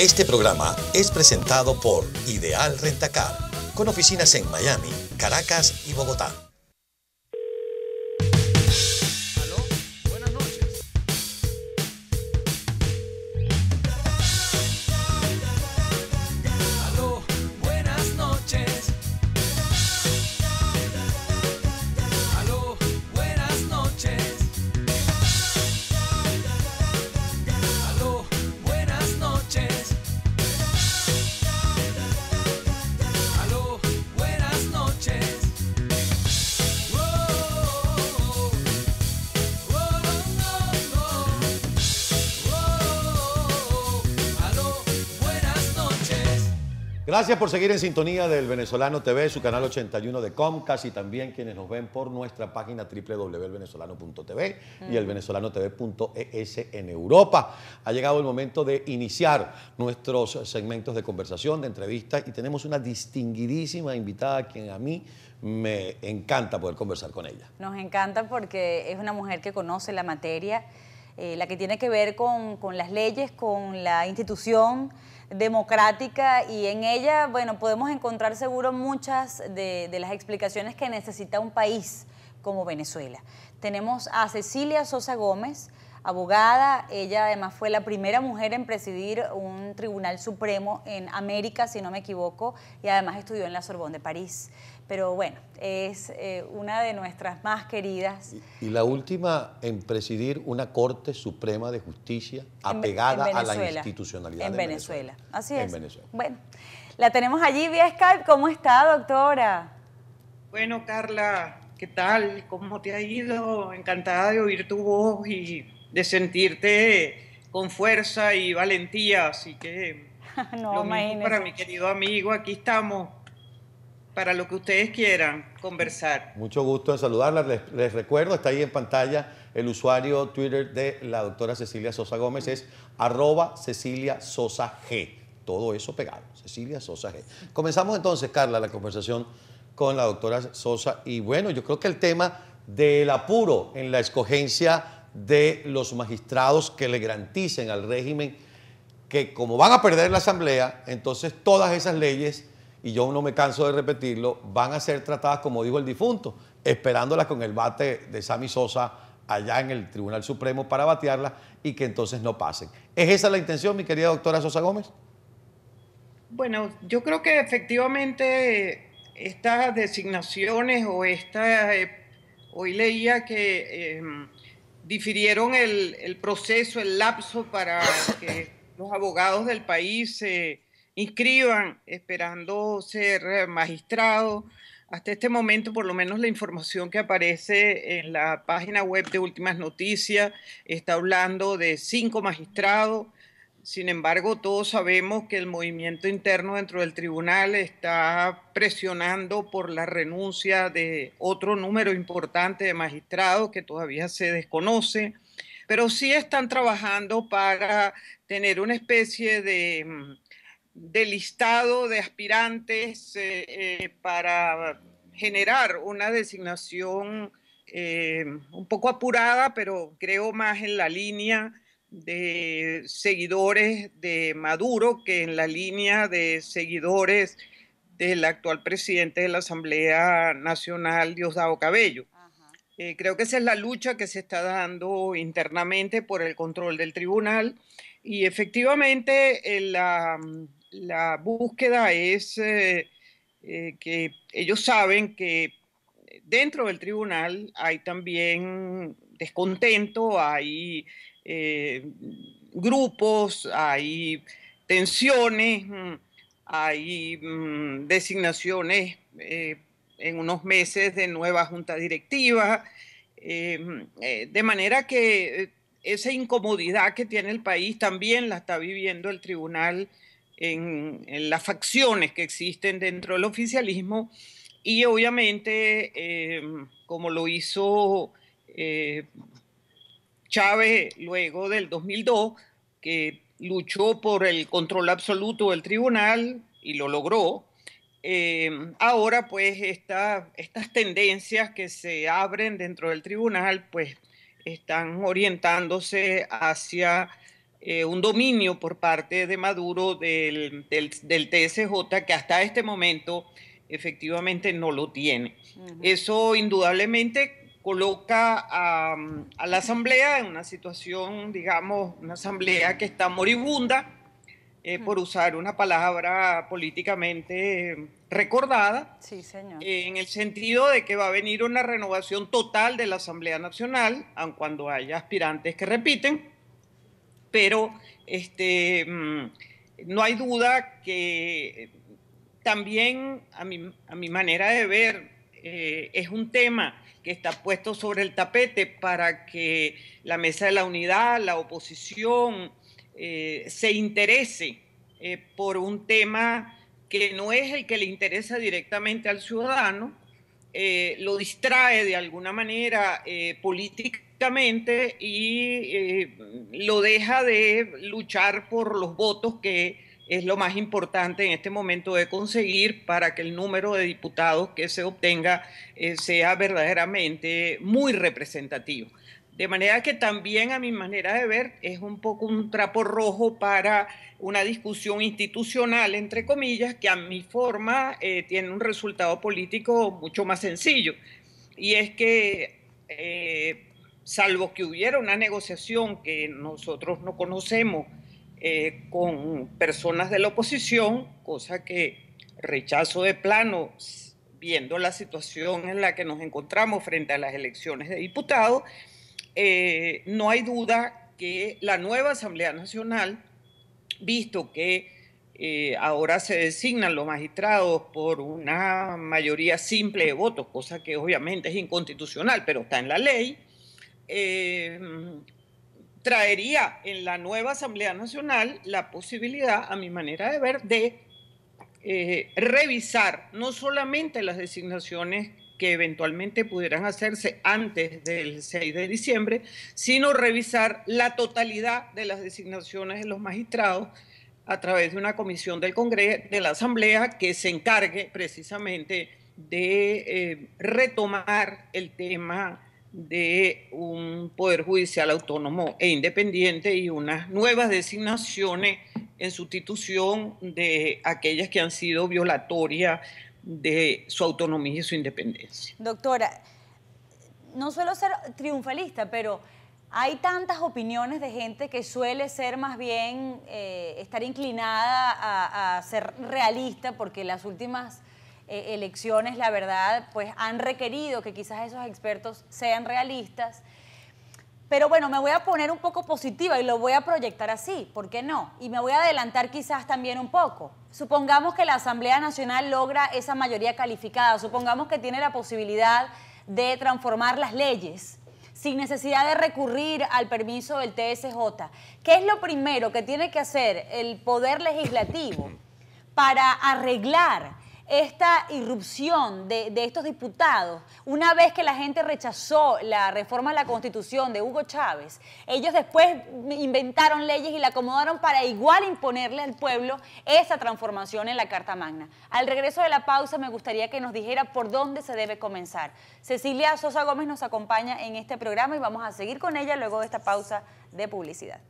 Este programa es presentado por Ideal Rentacar, con oficinas en Miami, Caracas y Bogotá. Gracias por seguir en sintonía del Venezolano TV, su canal 81 de Comcast y también quienes nos ven por nuestra página www.elvenezolano.tv y el elvenezolano.tv.es en Europa. Ha llegado el momento de iniciar nuestros segmentos de conversación, de entrevista, y tenemos una distinguidísima invitada quien a mí me encanta poder conversar con ella. Nos encanta porque es una mujer que conoce la materia eh, la que tiene que ver con, las leyes, con la institución democrática y en ella, bueno, podemos encontrar seguro muchas de, las explicaciones que necesita un país como Venezuela. Tenemos a Cecilia Sosa Gómez, abogada. Ella además fue la primera mujer en presidir un tribunal supremo en América, si no me equivoco, y además estudió en la Sorbonne de París. Pero bueno, es eh, una de nuestras más queridas. Y, la última en presidir una Corte Suprema de Justicia apegada a la institucionalidad. En de Venezuela. Así es. Bueno, la tenemos allí vía Skype. ¿Cómo está, doctora? Bueno, Carla, ¿qué tal? ¿Cómo te ha ido? Encantada de oír tu voz y de sentirte con fuerza y valentía. Así que no, lo mismo para mi querido amigo, aquí estamos para lo que ustedes quieran conversar. Mucho gusto en saludarla. Les, recuerdo, está ahí en pantalla el usuario Twitter de la doctora Cecilia Sosa Gómez, es arroba Cecilia Sosa G. Todo eso pegado, Cecilia Sosa G. Comenzamos entonces, Carla, la conversación con la doctora Sosa. Y bueno, yo creo que el tema del apuro en la escogencia de los magistrados que le garanticen al régimen que como van a perder la asamblea, entonces todas esas leyes, y yo no me canso de repetirlo, van a ser tratadas como dijo el difunto, esperándolas con el bate de Sami Sosa allá en el Tribunal Supremo para batearlas y que entonces no pasen. ¿Es esa la intención, mi querida doctora Sosa Gómez? Bueno, yo creo que efectivamente estas designaciones o esta, eh, hoy leía que... Eh, difirieron el, proceso, el lapso para que los abogados del país se inscriban esperando ser eh, magistrados. Hasta este momento, por lo menos la información que aparece en la página web de Últimas Noticias está hablando de cinco magistrados sin embargo, todos sabemos que el movimiento interno dentro del tribunal está presionando por la renuncia de otro número importante de magistrados que todavía se desconoce, pero sí están trabajando para tener una especie de, mm, listado de aspirantes eh, eh, para generar una designación eh, un poco apurada, pero creo más en la línea de seguidores de Maduro que en la línea de seguidores del actual presidente de la Asamblea Nacional, Diosdado Cabello. Eh, creo que esa es la lucha que se está dando internamente por el control del tribunal y efectivamente eh, mm, la, búsqueda es eh, que ellos saben que dentro del tribunal hay también descontento, hay eh, grupos, hay tensiones, mm, hay mm, designaciones eh, en unos meses de nueva junta directiva, eh, mm, de manera que esa incomodidad que tiene el país también la está viviendo el tribunal en, las facciones que existen dentro del oficialismo y obviamente como lo hizo Chávez, luego del 2002, que luchó por el control absoluto del tribunal y lo logró. Eh, ahora, pues, estas tendencias que se abren dentro del tribunal, pues, están orientándose hacia eh, un dominio por parte de Maduro del, TSJ que hasta este momento efectivamente no lo tiene. Eso indudablemente coloca a, la asamblea en una situación, digamos, una asamblea que está moribunda, eh, por usar una palabra políticamente recordada, sí, señor. en el sentido de que va a venir una renovación total de la Asamblea Nacional, aun cuando haya aspirantes que repiten, pero este, mm, no hay duda que también, a mi, a mi manera de ver, eh, es un tema que está puesto sobre el tapete para que la Mesa de la Unidad, la oposición, eh, se interese eh, por un tema que no es el que le interesa directamente al ciudadano, lo distrae de alguna manera políticamente y lo deja de luchar por los votos que es lo más importante en este momento de conseguir para que el número de diputados que se obtenga eh, sea verdaderamente muy representativo. De manera que también a mi manera de ver es un poco un trapo rojo para una discusión institucional, entre comillas, que a mi forma eh, tiene un resultado político mucho más sencillo. Y es que, eh, salvo que hubiera una negociación que nosotros no conocemos, eh, con personas de la oposición, cosa que rechazo de plano viendo la situación en la que nos encontramos frente a las elecciones de diputados, eh, no hay duda que la nueva Asamblea Nacional, visto que eh, ahora se designan los magistrados por una mayoría simple de votos, cosa que obviamente es inconstitucional, pero está en la ley, eh, traería en la nueva Asamblea Nacional la posibilidad, a mi manera de ver, de eh, revisar no solamente las designaciones que eventualmente pudieran hacerse antes del 6 de diciembre, sino revisar la totalidad de las designaciones de los magistrados a través de una comisión del Congreso, de la Asamblea, que se encargue precisamente de eh, retomar el tema de un poder judicial autónomo e independiente y unas nuevas designaciones en sustitución de aquellas que han sido violatorias de su autonomía y su independencia. Doctora, no suelo ser triunfalista, pero hay tantas opiniones de gente que suele ser más bien eh, estar inclinada a ser realista porque las últimas eh, elecciones, la verdad, pues han requerido que quizás esos expertos sean realistas. Pero bueno, me voy a poner un poco positiva y lo voy a proyectar así, ¿por qué no? Y me voy a adelantar quizás también un poco. Supongamos que la Asamblea Nacional logra esa mayoría calificada, supongamos que tiene la posibilidad de transformar las leyes sin necesidad de recurrir al permiso del TSJ. ¿Qué es lo primero que tiene que hacer el Poder Legislativo para arreglar esta irrupción de, estos diputados, una vez que la gente rechazó la reforma a la Constitución de Hugo Chávez, ellos después inventaron leyes y la acomodaron para igual imponerle al pueblo esa transformación en la Carta Magna. Al regreso de la pausa me gustaría que nos dijera por dónde se debe comenzar. Cecilia Sosa Gómez nos acompaña en este programa y vamos a seguir con ella luego de esta pausa de publicidad.